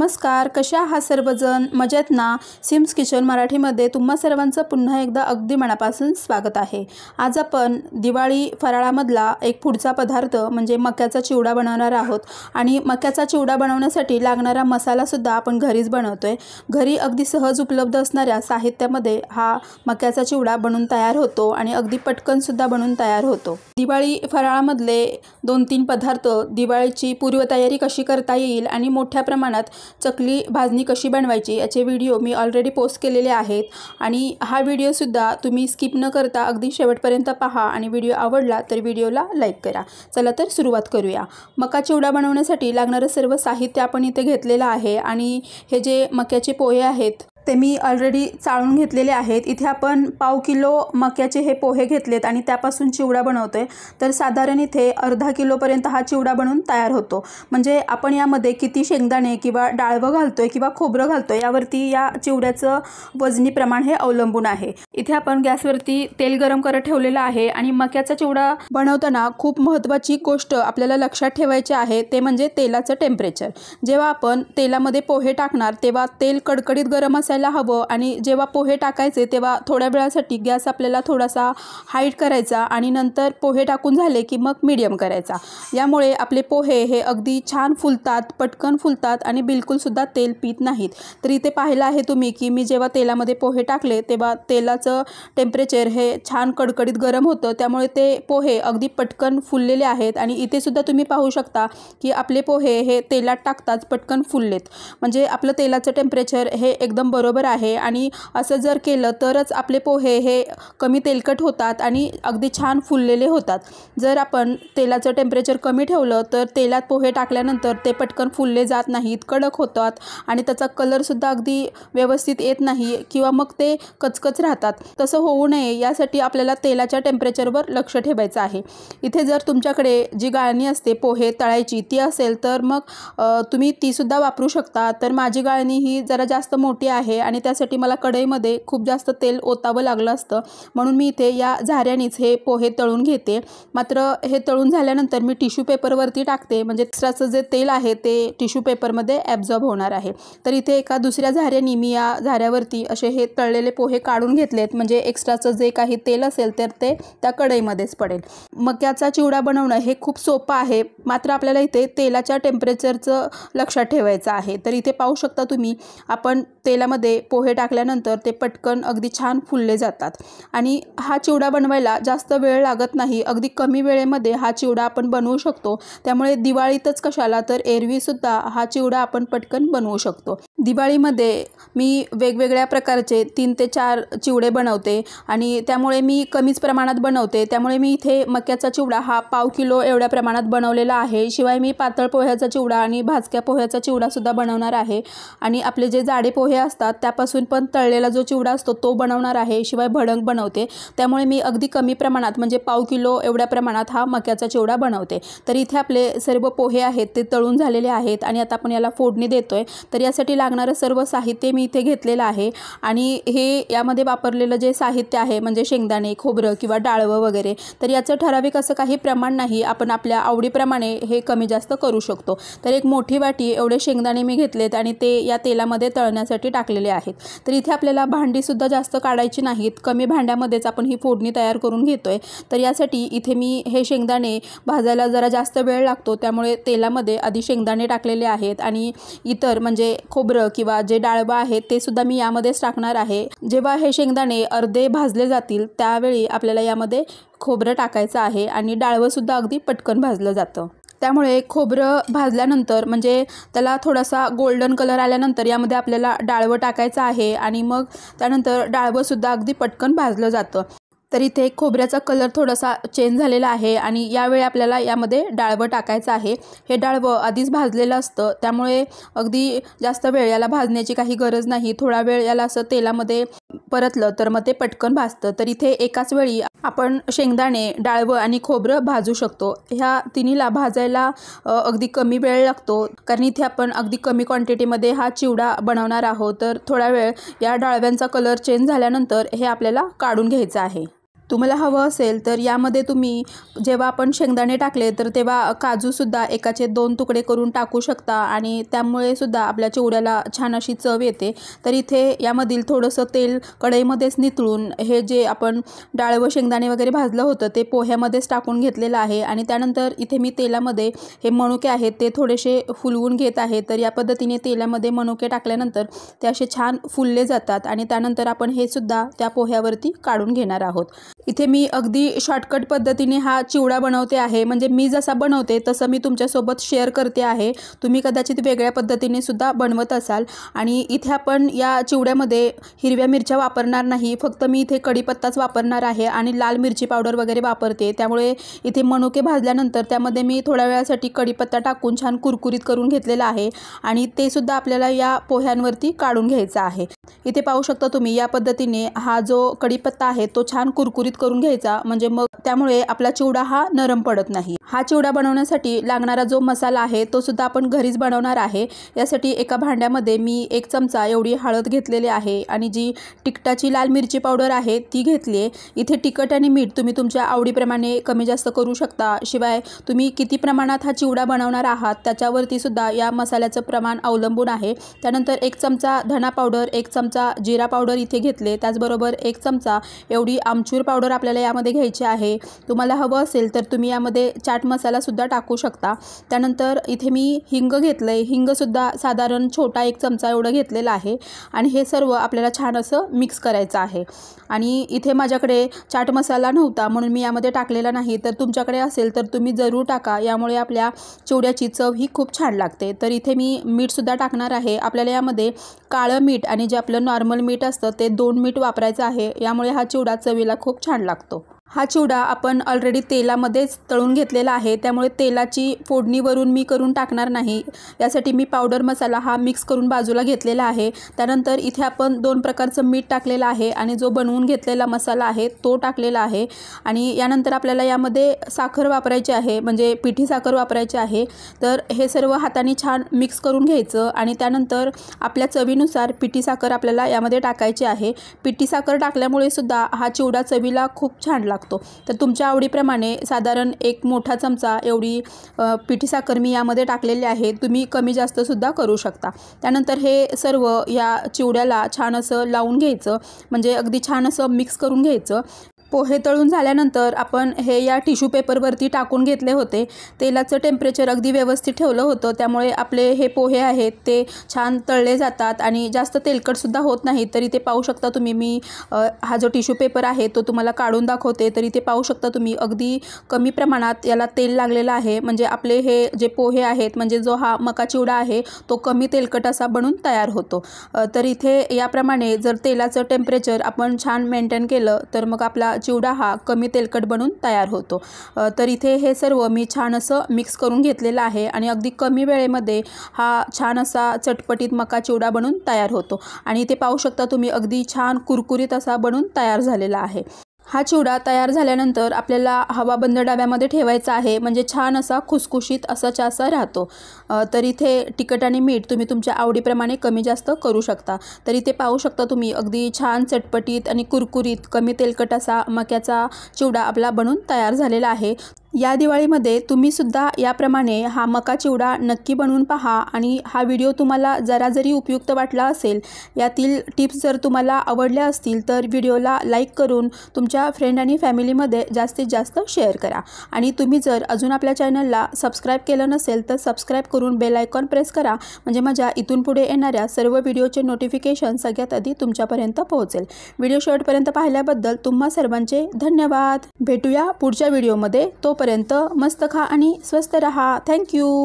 नमस्कार कशा हा सर्वजण मजेत ना सिम्स किचन मराठीमध्ये तुम्हा सर्वांचं पुन्हा एकदा अगदी मनापासून स्वागत आहे आज आपण दिवाळी फराळामधला एक पुढचा पदार्थ म्हणजे मक्याचा चिवडा बनवणार आहोत आणि मक्याचा चिवडा बनवण्यासाठी लागणारा मसालासुद्धा आपण घरीच बनवतो आहे घरी अगदी सहज उपलब्ध असणाऱ्या साहित्यामध्ये हा मक्याचा चिवडा बनून तयार होतो आणि अगदी पटकनसुद्धा बनून तयार होतो दिवाळी फराळामधले दोन तीन पदार्थ दिवाळीची पूर्वतयारी कशी करता येईल आणि मोठ्या प्रमाणात चकली भाजणी कशी बनवायची याचे व्हिडिओ मी ऑलरेडी पोस्ट केलेले आहेत आणि हा व्हिडिओसुद्धा तुम्ही स्किप न करता अगदी शेवटपर्यंत पहा आणि व्हिडिओ आवडला तर व्हिडिओला लाईक करा चला तर सुरुवात करूया मका चिवडा बनवण्यासाठी लागणारं सर्व साहित्य आपण इथे घेतलेलं आहे आणि हे जे मक्याचे पोहे आहेत ते मी ऑलरेडी चाळून घेतलेले आहेत इथे आपण पाव किलो मक्याचे हे पोहे घेतलेत आणि त्यापासून चिवडा बनवतो आहे तर साधारण इथे अर्धा किलोपर्यंत हा चिवडा बनवून तयार होतो म्हणजे आपण यामध्ये किती शेंगदाणे किंवा डाळवं घालतो आहे किंवा खोबरं घालतो आहे यावरती या चिवड्याचं वजनी प्रमाण हे अवलंबून आहे इथे आपण गॅसवरती तेल गरम करत ठेवलेलं आहे आणि मक्याचा चिवडा बनवताना खूप महत्त्वाची गोष्ट आपल्याला लक्षात ठेवायची आहे ते म्हणजे तेलाचं टेम्परेचर जेव्हा आपण तेलामध्ये पोहे टाकणार तेव्हा तेल कडकडीत गरम असायला हवं आणि जेव्हा पोहे टाकायचे तेव्हा थोड्या वेळासाठी गॅस आपल्याला थोडासा हाईट करायचा आणि नंतर पोहे टाकून झाले की मग मिडियम करायचा यामुळे आपले पोहे हे अगदी छान फुलतात पटकन फुलतात आणि बिलकुलसुद्धा तेल पीत नाहीत तर इथे पाहिलं आहे तुम्ही की मी जेव्हा तेलामध्ये पोहे टाकले तेव्हा तेलाचं टेम्परेचर हे छान कडकडीत गरम होतं त्यामुळे ते पोहे अगदी पटकन फुललेले आहेत आणि इथेसुद्धा तुम्ही पाहू शकता की आपले पोहे हे तेलात टाकताच पटकन फुललेत म्हणजे आपलं तेलाचं टेम्परेचर हे एकदम ब बरोबर आहे आणि असं जर केलं तरच आपले पोहे हे कमी तेलकट होतात आणि अगदी छान फुललेले होतात जर आपण तेलाचं टेम्परेचर कमी ठेवलं तर तेलात पोहे टाकल्यानंतर ते पटकन फुलले जात नाहीत कडक होतात आणि त्याचा कलरसुद्धा अगदी व्यवस्थित येत नाही किंवा मग ते कचकच राहतात तसं होऊ नये यासाठी आपल्याला तेलाच्या टेम्परेचरवर लक्ष ठेवायचं आहे इथे जर तुमच्याकडे जी गाळणी असते पोहे तळायची ती असेल तर मग तुम्ही तीसुद्धा वापरू शकता तर माझी गाळणी ही जरा जास्त मोठी आहे आहे आणि त्यासाठी मला कढईमध्ये खूप जास्त तेल ओतावं लागलं असतं म्हणून मी इथे या झाऱ्यानेच हे पोहे तळून घेते मात्र हे तळून झाल्यानंतर मी टिश्यू पेपरवरती टाकते म्हणजे एक्स्ट्राचं जे तेल आहे ते टिश्यू पेपरमध्ये ॲब्झॉर्ब होणार आहे तर इथे एका दुसऱ्या झाऱ्यानी मी या झाऱ्यावरती असे हे तळलेले पोहे काढून घेतलेत म्हणजे एक्स्ट्राचं जे काही तेल असेल तर ते त्या कढईमध्येच पडेल मक्याचा चिवडा बनवणं हे खूप सोपं आहे मात्र आपल्याला इथे तेलाच्या टेम्परेचरचं लक्षात ठेवायचं आहे तर इथे पाहू शकता तुम्ही आपण तेलामध्ये मध्ये पोहे टाकल्यानंतर ते पटकन अगदी छान फुलले जातात आणि हा चिवडा बनवायला जास्त वेळ लागत नाही अगदी कमी वेळेमध्ये हा चिवडा आपण बनवू शकतो त्यामुळे दिवाळीतच कशाला तर एरवीसुद्धा हा चिवडा आपण पटकन बनवू शकतो दिवाळीमध्ये मी वेगवेगळ्या प्रकारचे तीन ते चार चिवडे बनवते आणि त्यामुळे मी कमीच प्रमाणात बनवते त्यामुळे मी इथे मक्याचा चिवडा हा पाव किलो एवढ्या प्रमाणात बनवलेला आहे शिवाय मी पातळ पोह्याचा चिवडा आणि भाजक्या पोह्याचा चिवडासुद्धा बनवणार आहे आणि आपले जे जाडे पोहे असतात असतात त्यापासून पण तळलेला जो चिवडा असतो तो बनवणार आहे शिवाय भडंग बनवते त्यामुळे मी अगदी कमी प्रमाणात म्हणजे पाव किलो एवढ्या प्रमाणात हा मक्याचा चिवडा बनवते तर इथे आपले सर्व पोहे आहेत ते तळून झालेले आहेत आणि आता आपण याला फोडणी देतो तर यासाठी लागणारं सर्व साहित्य मी इथे घेतलेलं आहे आणि हे यामध्ये वापरलेलं जे साहित्य आहे म्हणजे शेंगदाणे खोबरं किंवा डाळवं वगैरे तर याचं ठराविक असं काही प्रमाण नाही आपण आपल्या आवडीप्रमाणे हे कमी जास्त करू शकतो तर एक मोठी वाटी एवढे शेंगदाणे मी घेतलेत आणि ते या तेलामध्ये तळण्यासाठी टाकले आहेत तर इथे आपल्याला भांडीसुद्धा जास्त काढायची नाहीत कमी भांड्यामध्येच आपण ही फोडणी तयार करून घेतो तर यासाठी इथे मी हे शेंगदाणे भाजायला जरा जास्त वेळ लागतो त्यामुळे तेलामध्ये आधी शेंगदाणे टाकलेले आहेत आणि इतर म्हणजे खोबरं किंवा जे डाळबा आहेत ते सुद्धा मी यामध्येच टाकणार आहे जेव्हा हे शेंगदाणे अर्धे भाजले जातील त्यावेळी आपल्याला यामध्ये खोबरं टाकायचं आहे आणि डाळवंसुद्धा अगदी पटकन भाजलं जातं त्यामुळे खोबरं भाजल्यानंतर म्हणजे त्याला थोडासा गोल्डन कलर आल्यानंतर यामध्ये आपल्याला डाळवं टाकायचं आहे आणि मग त्यानंतर डाळवंसुद्धा अगदी पटकन भाजलं जातं तर इथे खोबऱ्याचा कलर थोडासा चेंज झालेला आहे आणि यावेळी आपल्याला यामध्ये डाळवं टाकायचं आहे हे डाळवं आधीच भाजलेलं असतं त्यामुळे अगदी जास्त वेळ याला भाजण्याची काही गरज नाही थोडा वेळ याला असं तेलामध्ये परतलं तर मग ते पटकन भाजतं तर इथे एकाच वेळी आपण शेंगदाणे डाळवं आणि खोबरं भाजू शकतो ह्या तिन्हीला भाजायला अगदी कमी वेळ लागतो कारण इथे आपण अगदी कमी क्वांटिटीमध्ये हा चिवडा बनवणार आहोत तर थोडा वेळ या डाळव्यांचा कलर चेंज झाल्यानंतर हे आपल्याला काढून घ्यायचं आहे तुम्हाला हवं असेल तर यामध्ये तुम्ही जेव्हा आपण शेंगदाणे टाकले तर तेव्हा काजूसुद्धा एकाचे दोन तुकडे करून टाकू शकता आणि त्यामुळे सुद्धा आपल्या चिवड्याला छान अशी चव येते तर इथे यामधील थोडंसं तेल कढईमध्येच नितळून हे जे आपण डाळ व शेंगदाणे वगैरे भाजलं होतं ते पोह्यामध्येच टाकून घेतलेलं आहे आणि त्यानंतर इथे मी तेलामध्ये हे मणुके आहेत ते थोडेसे फुलवून घेत आहे तर या पद्धतीने तेलामध्ये मणुके टाकल्यानंतर ते असे छान फुलले जातात आणि त्यानंतर आपण हे सुद्धा त्या पोह्यावरती काढून घेणार आहोत इथे मी अगदी शॉर्टकट पद्धतीने हा चिवडा बनवते आहे म्हणजे मी जसा बनवते तसं मी तुमच्यासोबत शेअर करते आहे तुम्ही कदाचित वेगळ्या पद्धतीने सुद्धा बनवत असाल आणि इथे आपण या चिवड्यामध्ये हिरव्या मिरच्या वापरणार नाही फक्त मी इथे कढीपत्ताच वापरणार आहे आणि लाल मिरची पावडर वगैरे वापरते त्यामुळे इथे मनुके भाजल्यानंतर त्यामध्ये मी थोड्या वेळासाठी कढीपत्ता टाकून छान कुरकुरीत करून घेतलेला आहे आणि ते सुद्धा आपल्याला या पोह्यांवरती काढून घ्यायचं आहे इथे पाहू शकता तुम्ही या पद्धतीने हा जो कढीपत्ता आहे तो छान कुरकुरीत करून घ्यायचा म्हणजे मग त्यामुळे आपला चिवडा हा नरम पडत नाही हा चिवडा बनवण्यासाठी लागणारा जो मसाला आहे तो सुद्धा आपण घरीच बनवणार आहे यासाठी एका भांड्यामध्ये मी एक चमचा एवढी हळद घेतलेली आहे आणि जी तिकटाची लाल मिरची पावडर आहे ती घेतली आहे इथे तिखट आणि मीठ तुम्ही तुमच्या आवडीप्रमाणे कमी जास्त करू शकता शिवाय तुम्ही किती प्रमाणात हा चिवडा बनवणार आहात त्याच्यावरती सुद्धा या मसाल्याचं प्रमाण अवलंबून आहे त्यानंतर एक चमचा धना पावडर एक चमचा जिरा पावडर इथे घेतले त्याचबरोबर एक चमचा एवढी आमचूर पावडर पावडर आपल्याला यामध्ये घ्यायची आहे तुम्हाला हवं असेल तर तुम्ही यामध्ये चाट मसालासुद्धा टाकू शकता त्यानंतर इथे मी हिंग घेतलं आहे हिंगसुद्धा साधारण छोटा एक चमचा एवढं घेतलेला आहे आणि हे सर्व आपल्याला छान असं मिक्स करायचं आहे आणि इथे माझ्याकडे चाट मसाला नव्हता म्हणून मी यामध्ये टाकलेला नाही तर तुमच्याकडे असेल तर तुम्ही जरूर टाका यामुळे आपल्या चिवड्याची चव ही खूप छान लागते तर इथे मी मीठसुद्धा टाकणार आहे आपल्याला यामध्ये काळं मीठ आणि जे आपलं नॉर्मल मीठ असतं ते दोन मीठ वापरायचं आहे यामुळे हा चिवडा चवीला खूप छान लागतो हा चिवडा आपण ऑलरेडी तेलामध्येच तळून घेतलेला आहे त्यामुळे तेलाची फोडणीवरून मी करून टाकणार नाही यासाठी मी पावडर मसाला हा मिक्स करून बाजूला घेतलेला आहे त्यानंतर इथे आपण दोन प्रकारचं मीठ टाकलेलं आहे आणि जो बनवून घेतलेला मसाला आहे तो टाकलेला आहे आणि यानंतर आपल्याला यामध्ये साखर वापरायची आहे म्हणजे पिठी साखर वापरायची आहे तर हे सर्व हाताने छान मिक्स करून घ्यायचं आणि त्यानंतर आपल्या चवीनुसार पिठी साखर आपल्याला यामध्ये टाकायची आहे पिठी साखर टाकल्यामुळे सुद्धा हा चिवडा चवीला खूप छान लागतो तर तुमच्या आवडीप्रमाणे साधारण एक मोठा चमचा एवढी पिठी साखर मी यामध्ये टाकलेली आहे तुम्ही कमी सुद्धा करू शकता त्यानंतर हे सर्व या चिवड्याला छान असं लावून घ्यायचं म्हणजे अगदी छान असं मिक्स करून घ्यायचं पोहे तळून झाल्यानंतर आपण हे या टिश्यू पेपरवरती टाकून घेतले होते तेलाचं टेम्परेचर अगदी व्यवस्थित ठेवलं होतं त्यामुळे आपले हे पोहे आहेत ते छान तळले जातात आणि जास्त तेलकटसुद्धा होत नाही तरी ते पाहू शकता तुम्ही मी हा जो टिश्यू पेपर आहे तो तुम्हाला काढून दाखवते तरी ते पाहू शकता तुम्ही अगदी कमी प्रमाणात याला तेल लागलेलं आहे म्हणजे आपले हे जे पोहे आहेत म्हणजे जो हा मका चिवडा आहे तो कमी तेलकट असा बनून तयार होतो तर इथे याप्रमाणे जर तेलाचं टेम्परेचर आपण छान मेंटेन केलं तर मग आपला चिवडा हा कमी तेलकट बनून तयार होतो तर इथे हे सर्व मी छान असं मिक्स करून घेतलेलं आहे आणि अगदी कमी वेळेमध्ये हा छान असा चटपटीत मका चिवडा बनून तयार होतो आणि इथे पाहू शकता तुम्ही अगदी छान कुरकुरीत असा बनून तयार झालेला आहे हा चिवडा तयार झाल्यानंतर आपल्याला हवा बंद डाब्यामध्ये ठेवायचा आहे म्हणजे छान असा खुसखुशीत असा चासा राहतो तर इथे तिखट आणि मीठ तुम्ही तुमच्या आवडीप्रमाणे कमी जास्त करू शकता तर इथे पाहू शकता तुम्ही अगदी छान चटपटीत आणि कुरकुरीत कमी तेलकट असा मक्याचा चिवडा आपला बनून तयार झालेला आहे या दिवाळीमध्ये तुम्हीसुद्धा याप्रमाणे हा मका चिवडा नक्की बनवून पहा आणि हा व्हिडिओ तुम्हाला जरा जरी उपयुक्त वाटला असेल यातील टिप्स जर तुम्हाला आवडल्या असतील तर व्हिडिओला लाईक करून तुमच्या फ्रेंड आणि फॅमिलीमध्ये जास्तीत जास्त शेअर करा आणि तुम्ही जर अजून आपल्या चॅनलला सबस्क्राईब केलं नसेल तर सबस्क्राईब करून बेल प्रेस करा म्हणजे माझ्या इथून पुढे येणाऱ्या सर्व व्हिडिओचे नोटिफिकेशन सगळ्यात आधी तुमच्यापर्यंत पोहोचेल व्हिडिओ शेवटपर्यंत पाहिल्याबद्दल तुम्हा सर्वांचे धन्यवाद भेटूया पुढच्या व्हिडिओमध्ये तो तोपर्यंत मस्त खा आणि स्वस्त रहा थँक्यू